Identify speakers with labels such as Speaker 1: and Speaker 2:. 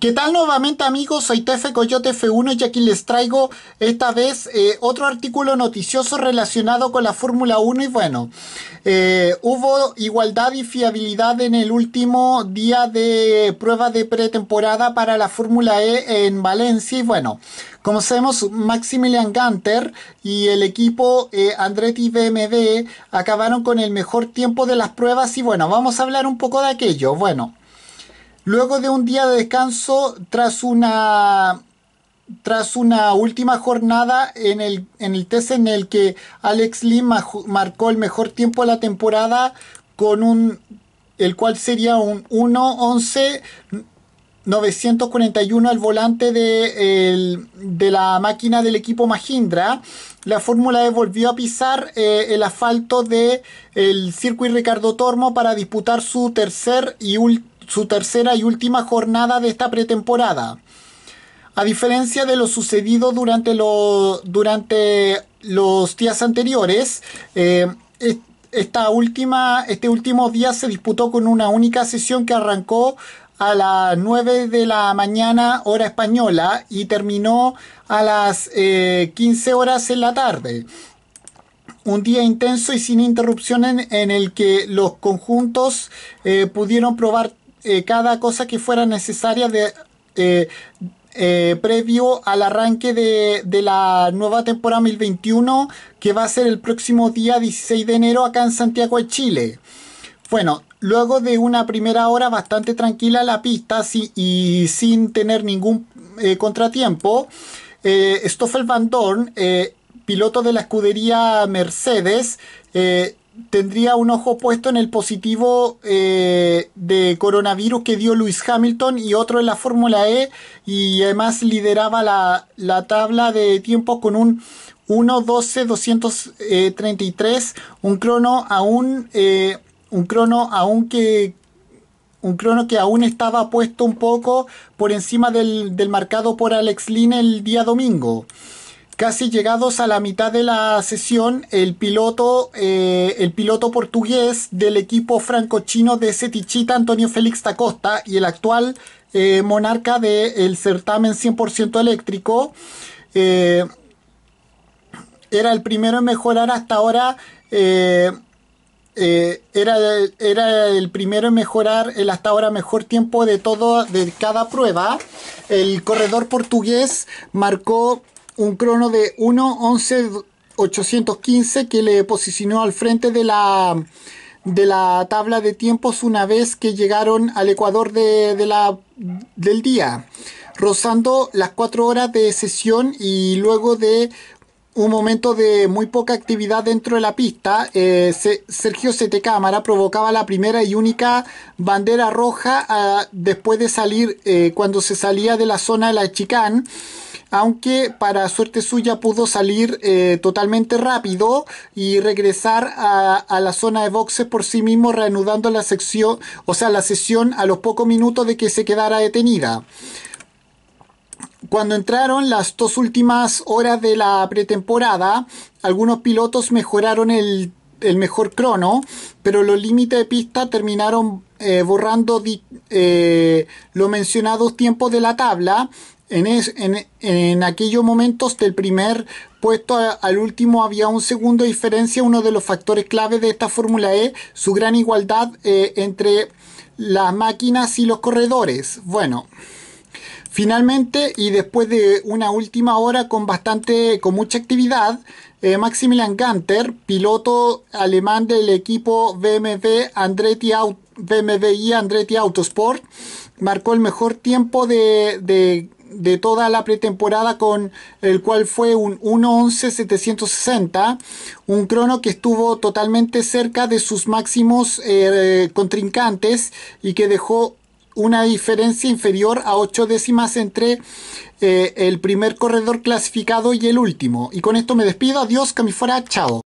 Speaker 1: ¿Qué tal nuevamente amigos? Soy Tefe Coyote F1 y aquí les traigo esta vez eh, otro artículo noticioso relacionado con la Fórmula 1 y bueno, eh, hubo igualdad y fiabilidad en el último día de prueba de pretemporada para la Fórmula E en Valencia y bueno, como sabemos Maximilian Gunter y el equipo eh, Andretti BMW acabaron con el mejor tiempo de las pruebas y bueno, vamos a hablar un poco de aquello. Bueno. Luego de un día de descanso, tras una, tras una última jornada en el, en el test en el que Alex Lee marcó el mejor tiempo de la temporada, con un, el cual sería un 1-11. 941 al volante de, la máquina del equipo Mahindra. La Fórmula E volvió a pisar eh, el asfalto del el circuito Ricardo Tormo para disputar su tercer y último su tercera y última jornada de esta pretemporada. A diferencia de lo sucedido durante, durante los días anteriores, eh, esta última, este último día se disputó con una única sesión que arrancó a las 9 de la mañana hora española y terminó a las 15 eh, horas en la tarde. Un día intenso y sin interrupciones en, el que los conjuntos eh, pudieron probar eh, cada cosa que fuera necesaria de, eh, eh, previo al arranque de, la nueva temporada 2021 que va a ser el próximo día 16 de enero acá en Santiago de Chile. Bueno, luego de una primera hora bastante tranquila la pista y sin tener ningún contratiempo, Stoffel Van Dorn, piloto de la escudería Mercedes, tendría un ojo puesto en el positivo eh, de coronavirus que dio Luis Hamilton y otro en la Fórmula E y además lideraba la, tabla de tiempos con un 233 un crono aún, eh, un crono aunque que un crono que aún estaba puesto un poco por encima del, del marcado por Alex Lynn el día domingo. Casi llegados a la mitad de la sesión, el piloto, eh, el piloto portugués del equipo franco-chino de Setichita, Antonio Félix Tacosta, y el actual eh, monarca del certamen 100% eléctrico, eh, era el primero en mejorar hasta ahora. era, era, el primero en mejorar el hasta ahora mejor tiempo de todo de cada prueba. El corredor portugués marcó un crono de 1.11.815 que le posicionó al frente de la, de la tabla de tiempos una vez que llegaron al Ecuador de, de la, del día, rozando las cuatro horas de sesión y luego de un momento de muy poca actividad dentro de la pista, eh, Sergio Sete Cámara provocaba la primera y única bandera roja ah, después de salir, eh, cuando se salía de la zona de la chicán aunque para suerte suya pudo salir eh, totalmente rápido y regresar a, la zona de boxes por sí mismo, reanudando la o sea, la sesión a los pocos minutos de que se quedara detenida. Cuando entraron las dos últimas horas de la pretemporada, algunos pilotos mejoraron el, el mejor crono, pero los límites de pista terminaron eh, borrando eh, lo mencionados tiempos de la tabla, en, aquellos momentos del primer puesto al último había un segundo diferencia. Uno de los factores clave de esta Fórmula es su gran igualdad eh, entre las máquinas y los corredores. Bueno. Finalmente, y después de una última hora con bastante, con mucha actividad, Maximilian Ganter, piloto alemán del equipo BMW Andretti Auto y Andretti Autosport. Marcó el mejor tiempo de, de, de toda la pretemporada con el cual fue un 760 Un crono que estuvo totalmente cerca de sus máximos eh, contrincantes y que dejó una diferencia inferior a 8 décimas entre eh, el primer corredor clasificado y el último. Y con esto me despido. Adiós, Camifora. Chao.